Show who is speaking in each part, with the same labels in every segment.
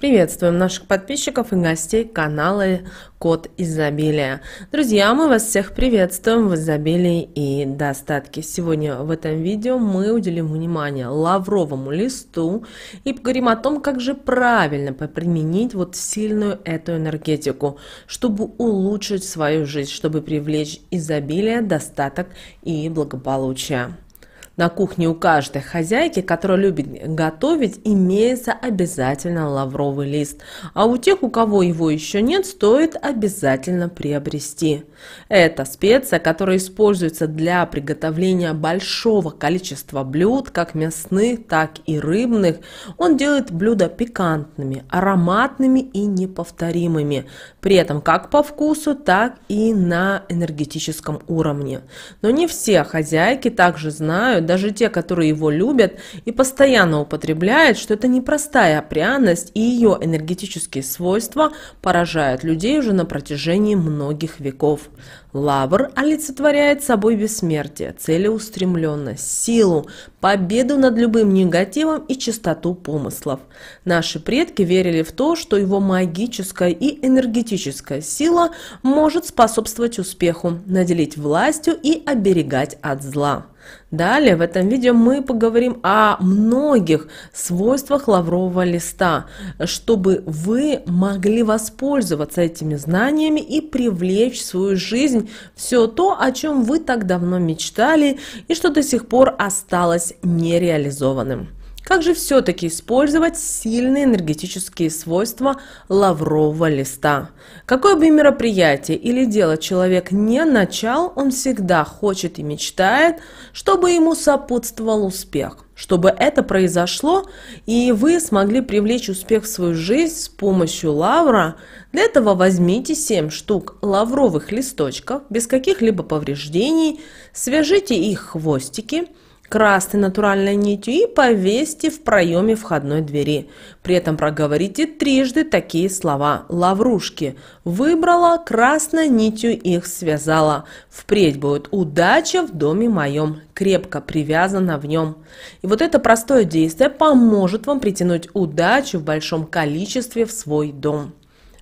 Speaker 1: Приветствуем наших подписчиков и гостей канала Код Изобилия. Друзья, мы вас всех приветствуем в изобилии и достатке. Сегодня в этом видео мы уделим внимание лавровому листу и поговорим о том, как же правильно применить вот сильную эту энергетику, чтобы улучшить свою жизнь, чтобы привлечь изобилие, достаток и благополучие на кухне у каждой хозяйки, которая любит готовить, имеется обязательно лавровый лист. А у тех, у кого его еще нет, стоит обязательно приобрести. Это специя, которая используется для приготовления большого количества блюд, как мясных, так и рыбных. Он делает блюда пикантными, ароматными и неповторимыми, при этом как по вкусу, так и на энергетическом уровне. Но не все хозяйки также знают, даже те, которые его любят и постоянно употребляют, что это непростая пряность и ее энергетические свойства поражают людей уже на протяжении многих веков. Лавр олицетворяет собой бессмертие, целеустремленность, силу, победу над любым негативом и чистоту помыслов. Наши предки верили в то, что его магическая и энергетическая сила может способствовать успеху, наделить властью и оберегать от зла. Далее в этом видео мы поговорим о многих свойствах лаврового листа, чтобы вы могли воспользоваться этими знаниями и привлечь в свою жизнь все то, о чем вы так давно мечтали и что до сих пор осталось нереализованным. Как же все-таки использовать сильные энергетические свойства лаврового листа? Какое бы мероприятие или дело человек не начал, он всегда хочет и мечтает, чтобы ему сопутствовал успех. Чтобы это произошло, и вы смогли привлечь успех в свою жизнь с помощью лавра, для этого возьмите 7 штук лавровых листочков без каких-либо повреждений, свяжите их хвостики – красной натуральной нитью и повесьте в проеме входной двери. При этом проговорите трижды такие слова «лаврушки». Выбрала, красной нитью их связала. Впредь будет удача в доме моем, крепко привязана в нем. И вот это простое действие поможет вам притянуть удачу в большом количестве в свой дом.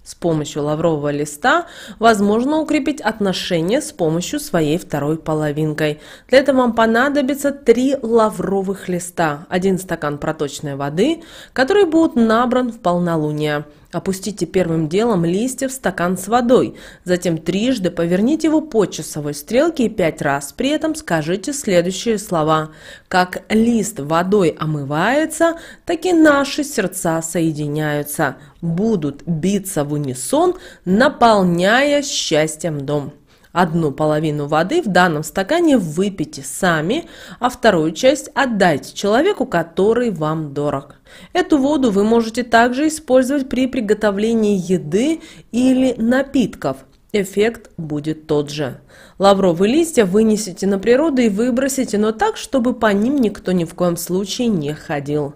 Speaker 1: С помощью лаврового листа возможно укрепить отношения с помощью своей второй половинкой. Для этого вам понадобится три лавровых листа, один стакан проточной воды, который будет набран в полнолуние. Опустите первым делом листья в стакан с водой, затем трижды поверните его по часовой стрелке и пять раз. При этом скажите следующие слова. Как лист водой омывается, так и наши сердца соединяются, будут биться в унисон, наполняя счастьем дом. Одну половину воды в данном стакане выпейте сами, а вторую часть отдайте человеку, который вам дорог. Эту воду вы можете также использовать при приготовлении еды или напитков – Эффект будет тот же. Лавровые листья вынесите на природу и выбросите, но так, чтобы по ним никто ни в коем случае не ходил.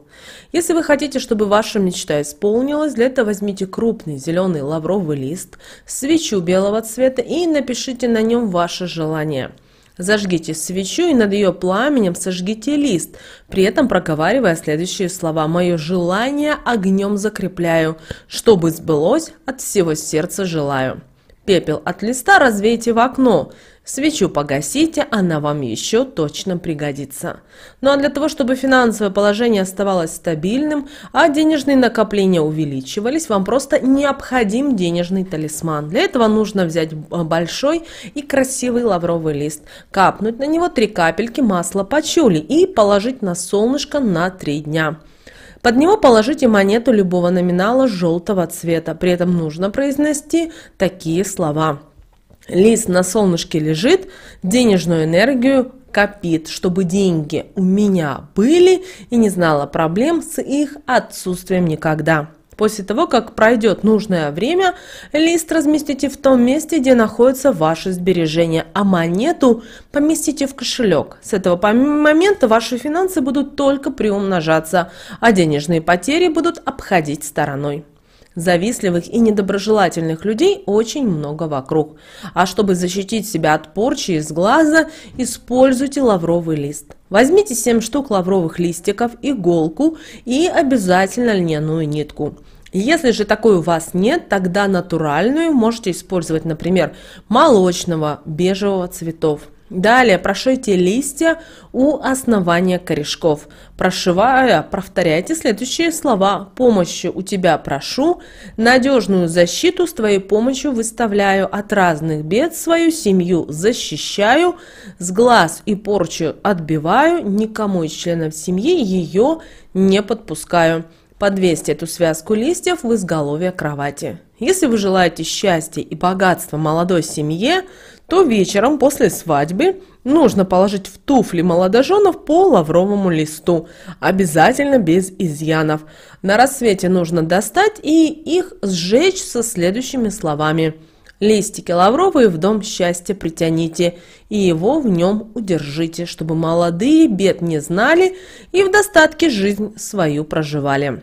Speaker 1: Если вы хотите, чтобы ваша мечта исполнилась, для этого возьмите крупный зеленый лавровый лист, свечу белого цвета и напишите на нем ваше желание. Зажгите свечу и над ее пламенем сожгите лист, при этом проговаривая следующие слова «Мое желание огнем закрепляю, чтобы сбылось, от всего сердца желаю». Пепел от листа развейте в окно. Свечу погасите, она вам еще точно пригодится. Ну а для того, чтобы финансовое положение оставалось стабильным, а денежные накопления увеличивались, вам просто необходим денежный талисман. Для этого нужно взять э, большой и красивый лавровый лист, капнуть на него три капельки масла пачули и положить на солнышко на три дня. Под него положите монету любого номинала желтого цвета. При этом нужно произнести такие слова. Лист на солнышке лежит, денежную энергию копит, чтобы деньги у меня были и не знала проблем с их отсутствием никогда. После того, как пройдет нужное время, лист разместите в том месте, где находятся ваши сбережения, а монету поместите в кошелек. С этого момента ваши финансы будут только приумножаться, а денежные потери будут обходить стороной. Завистливых и недоброжелательных людей очень много вокруг. А чтобы защитить себя от порчи из глаза, используйте лавровый лист. Возьмите 7 штук лавровых листиков, иголку и обязательно льняную нитку. Если же такой у вас нет, тогда натуральную можете использовать, например, молочного, бежевого цветов. Далее прошейте листья у основания корешков. Прошивая, повторяйте следующие слова. Помощи у тебя прошу, надежную защиту с твоей помощью выставляю от разных бед, свою семью защищаю, с глаз и порчу отбиваю, никому из членов семьи ее не подпускаю. Подвесьте эту связку листьев в изголовье кровати. Если вы желаете счастья и богатства молодой семье, то вечером после свадьбы нужно положить в туфли молодоженов по лавровому листу, обязательно без изъянов. На рассвете нужно достать и их сжечь со следующими словами. Листики лавровые в дом счастья притяните, и его в нем удержите, чтобы молодые бед не знали и в достатке жизнь свою проживали.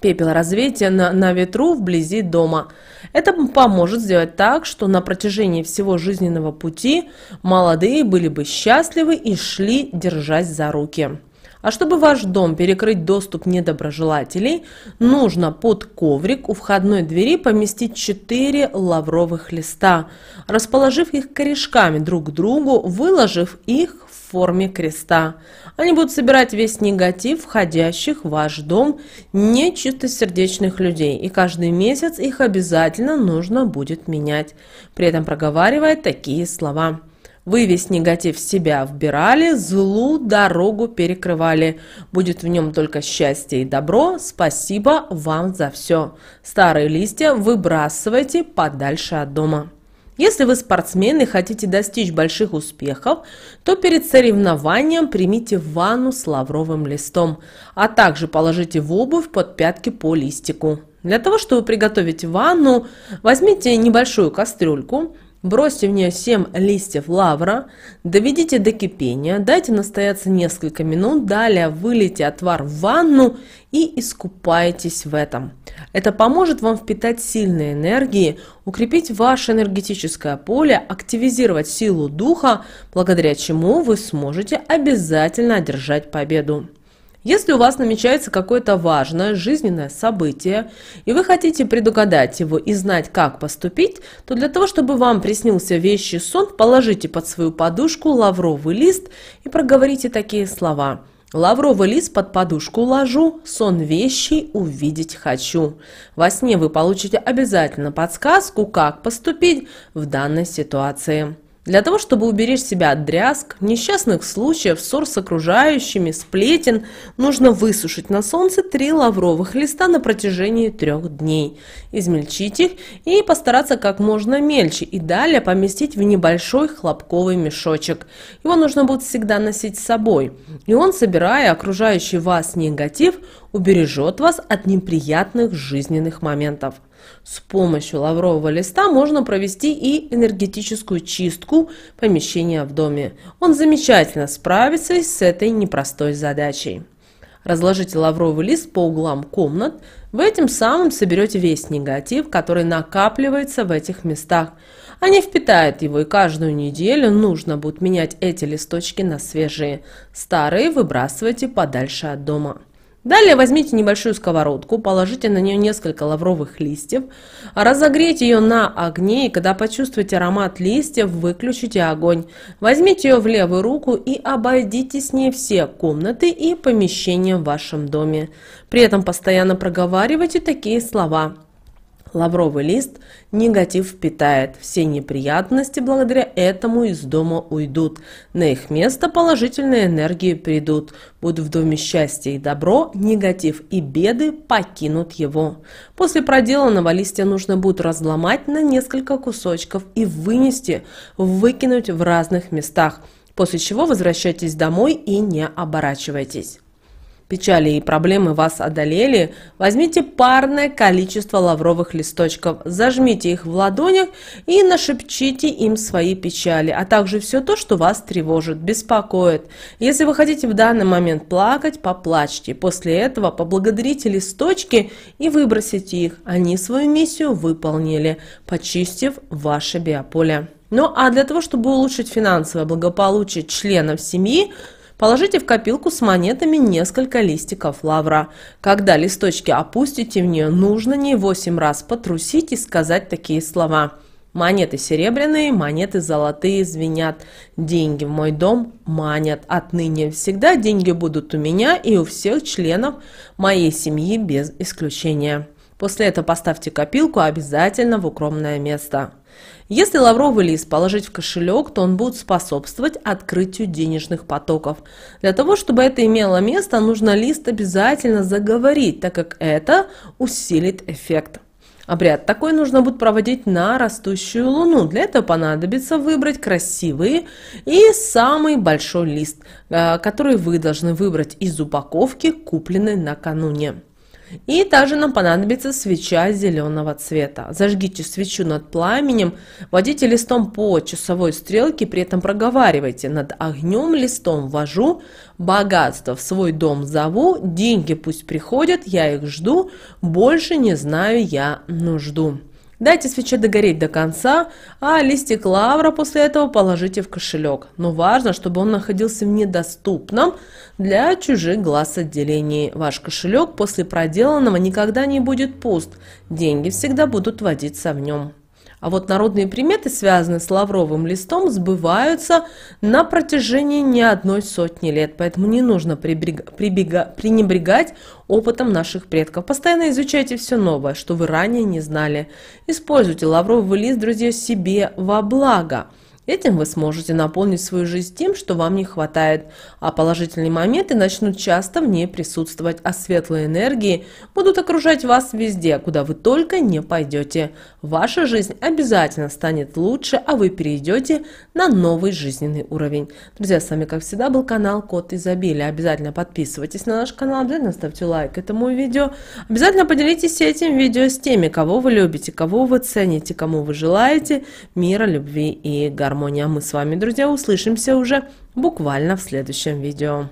Speaker 1: Пепел развеяте на, на ветру вблизи дома. Это поможет сделать так, что на протяжении всего жизненного пути молодые были бы счастливы и шли, держась за руки. А чтобы ваш дом перекрыть доступ недоброжелателей, нужно под коврик у входной двери поместить 4 лавровых листа, расположив их корешками друг к другу, выложив их в форме креста. Они будут собирать весь негатив входящих в ваш дом нечистосердечных людей, и каждый месяц их обязательно нужно будет менять, при этом проговаривая такие слова. Вы весь негатив в себя вбирали, злу дорогу перекрывали. Будет в нем только счастье и добро. Спасибо вам за все. Старые листья выбрасывайте подальше от дома. Если вы спортсмен и хотите достичь больших успехов, то перед соревнованием примите ванну с лавровым листом, а также положите в обувь под пятки по листику. Для того, чтобы приготовить ванну, возьмите небольшую кастрюльку, Бросьте в нее 7 листьев лавра, доведите до кипения, дайте настояться несколько минут, далее вылейте отвар в ванну и искупайтесь в этом. Это поможет вам впитать сильные энергии, укрепить ваше энергетическое поле, активизировать силу духа, благодаря чему вы сможете обязательно одержать победу. Если у вас намечается какое-то важное жизненное событие, и вы хотите предугадать его и знать, как поступить, то для того, чтобы вам приснился вещий сон, положите под свою подушку лавровый лист и проговорите такие слова. Лавровый лист под подушку ложу, сон вещий увидеть хочу. Во сне вы получите обязательно подсказку, как поступить в данной ситуации. Для того, чтобы уберечь себя от дрязг, несчастных случаев, ссор с окружающими, сплетен, нужно высушить на солнце три лавровых листа на протяжении трех дней, измельчить их и постараться как можно мельче и далее поместить в небольшой хлопковый мешочек. Его нужно будет всегда носить с собой, и он, собирая окружающий вас негатив, убережет вас от неприятных жизненных моментов. С помощью лаврового листа можно провести и энергетическую чистку помещения в доме. Он замечательно справится с этой непростой задачей. Разложите лавровый лист по углам комнат. Вы этим самым соберете весь негатив, который накапливается в этих местах. Они впитают его, и каждую неделю нужно будет менять эти листочки на свежие. Старые выбрасывайте подальше от дома. Далее возьмите небольшую сковородку, положите на нее несколько лавровых листьев, разогрейте ее на огне и когда почувствуете аромат листьев, выключите огонь. Возьмите ее в левую руку и обойдите с ней все комнаты и помещения в вашем доме. При этом постоянно проговаривайте такие слова. Лавровый лист негатив впитает. Все неприятности благодаря этому из дома уйдут. На их место положительные энергии придут. Будут в доме счастье и добро, негатив и беды покинут его. После проделанного листья нужно будет разломать на несколько кусочков и вынести, выкинуть в разных местах. После чего возвращайтесь домой и не оборачивайтесь печали и проблемы вас одолели, возьмите парное количество лавровых листочков, зажмите их в ладонях и нашепчите им свои печали, а также все то, что вас тревожит, беспокоит. Если вы хотите в данный момент плакать, поплачьте. После этого поблагодарите листочки и выбросите их. Они свою миссию выполнили, почистив ваше биополе. Ну а для того, чтобы улучшить финансовое благополучие членов семьи, Положите в копилку с монетами несколько листиков лавра. Когда листочки опустите в нее, нужно не восемь раз потрусить и сказать такие слова. Монеты серебряные, монеты золотые звенят. Деньги в мой дом манят. Отныне всегда деньги будут у меня и у всех членов моей семьи без исключения. После этого поставьте копилку обязательно в укромное место. Если лавровый лист положить в кошелек, то он будет способствовать открытию денежных потоков. Для того, чтобы это имело место, нужно лист обязательно заговорить, так как это усилит эффект. Обряд такой нужно будет проводить на растущую луну. Для этого понадобится выбрать красивый и самый большой лист, э, который вы должны выбрать из упаковки, купленной накануне. И также нам понадобится свеча зеленого цвета. Зажгите свечу над пламенем, водите листом по часовой стрелке, при этом проговаривайте над огнем листом вожу, богатство в свой дом зову, деньги пусть приходят, я их жду, больше не знаю я нужду. Дайте свече догореть до конца, а листик лавра после этого положите в кошелек. Но важно, чтобы он находился в недоступном для чужих глаз отделении. Ваш кошелек после проделанного никогда не будет пуст. Деньги всегда будут водиться в нем. А вот народные приметы, связанные с лавровым листом, сбываются на протяжении не одной сотни лет, поэтому не нужно прибега, прибега, пренебрегать опытом наших предков. Постоянно изучайте все новое, что вы ранее не знали. Используйте лавровый лист, друзья, себе во благо. Этим вы сможете наполнить свою жизнь тем, что вам не хватает, а положительные моменты начнут часто в ней присутствовать, а светлые энергии будут окружать вас везде, куда вы только не пойдете. Ваша жизнь обязательно станет лучше, а вы перейдете на новый жизненный уровень. Друзья, с вами, как всегда, был канал Код Изобилия. Обязательно подписывайтесь на наш канал, обязательно ставьте лайк этому видео. Обязательно поделитесь этим видео с теми, кого вы любите, кого вы цените, кому вы желаете мира, любви и гармонии гармонии. А мы с вами, друзья, услышимся уже буквально в следующем видео.